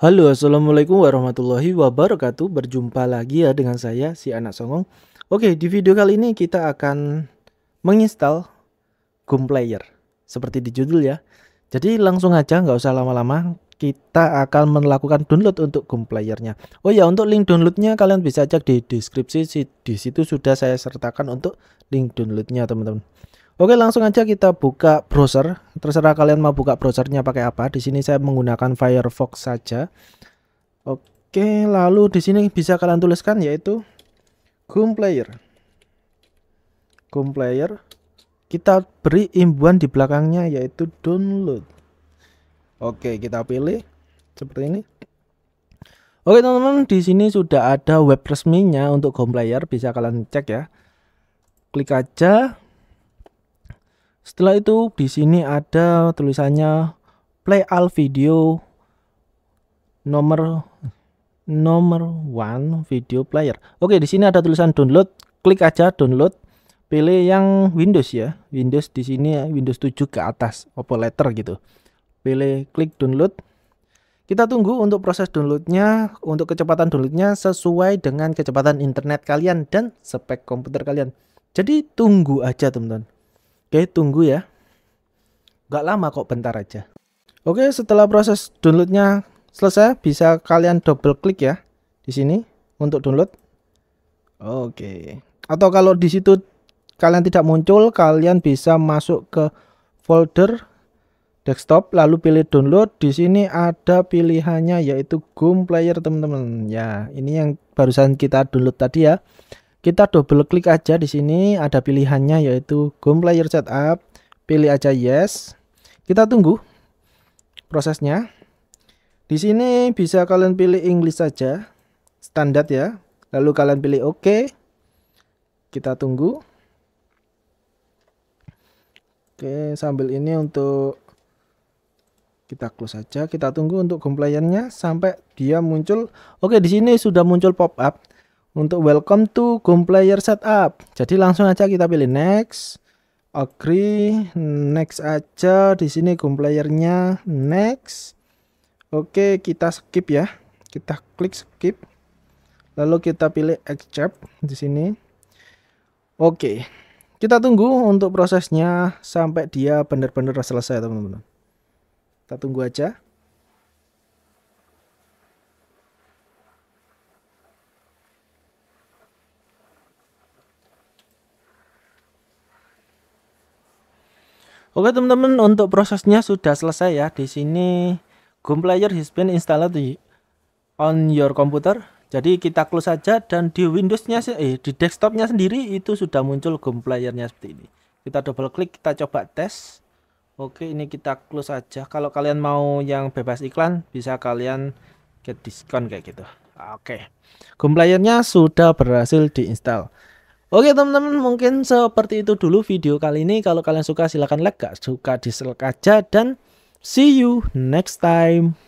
Halo, assalamualaikum warahmatullahi wabarakatuh. Berjumpa lagi ya dengan saya, si anak songong. Oke, di video kali ini kita akan menginstal Goom Player seperti di judul ya. Jadi langsung aja, nggak usah lama-lama. Kita akan melakukan download untuk player Playernya. Oh ya, untuk link downloadnya kalian bisa cek di deskripsi. Di situ sudah saya sertakan untuk link downloadnya, teman-teman. Oke, langsung aja kita buka browser. Terserah kalian mau buka browsernya pakai apa. Di sini saya menggunakan Firefox saja. Oke, lalu di sini bisa kalian tuliskan yaitu Chrome Player. Chrome Player. Kita beri imbuhan di belakangnya yaitu download. Oke, kita pilih seperti ini. Oke, teman-teman, di sini sudah ada web resminya untuk Chrome Player, bisa kalian cek ya. Klik aja setelah itu di sini ada tulisannya play all video nomor nomor one video player. Oke, di sini ada tulisan download, klik aja download. Pilih yang Windows ya. Windows di sini ya, Windows 7 ke atas, Oppo Letter gitu. Pilih klik download. Kita tunggu untuk proses downloadnya, untuk kecepatan downloadnya sesuai dengan kecepatan internet kalian dan spek komputer kalian. Jadi tunggu aja teman-teman. Oke, tunggu ya. Gak lama kok, bentar aja. Oke, setelah proses downloadnya selesai, bisa kalian double klik ya di sini untuk download. Oke. Atau kalau di situ kalian tidak muncul, kalian bisa masuk ke folder desktop lalu pilih download di sini ada pilihannya yaitu GUM player teman-teman ya ini yang barusan kita download tadi ya kita double klik aja di sini ada pilihannya yaitu Gom Player Setup. Pilih aja yes. Kita tunggu prosesnya. Di sini bisa kalian pilih English saja, standar ya. Lalu kalian pilih OK. Kita tunggu. Oke, sambil ini untuk kita close saja. Kita tunggu untuk compliance sampai dia muncul. Oke, di sini sudah muncul pop up untuk welcome to game player setup jadi langsung aja kita pilih next agree next aja di sini game playernya next oke kita skip ya kita klik skip lalu kita pilih accept di sini oke kita tunggu untuk prosesnya sampai dia benar-benar selesai teman-teman kita tunggu aja Oke teman-teman untuk prosesnya sudah selesai ya. Di sini GUM Player has been installed on your computer. Jadi kita close saja dan di Windowsnya nya eh di desktopnya sendiri itu sudah muncul GUM Playernya seperti ini. Kita double klik, kita coba tes. Oke, ini kita close saja Kalau kalian mau yang bebas iklan bisa kalian get diskon kayak gitu. Oke. GUM Playernya sudah berhasil diinstal. Oke teman-teman mungkin seperti itu dulu video kali ini. Kalau kalian suka silahkan like, gak suka dislike aja. Dan see you next time.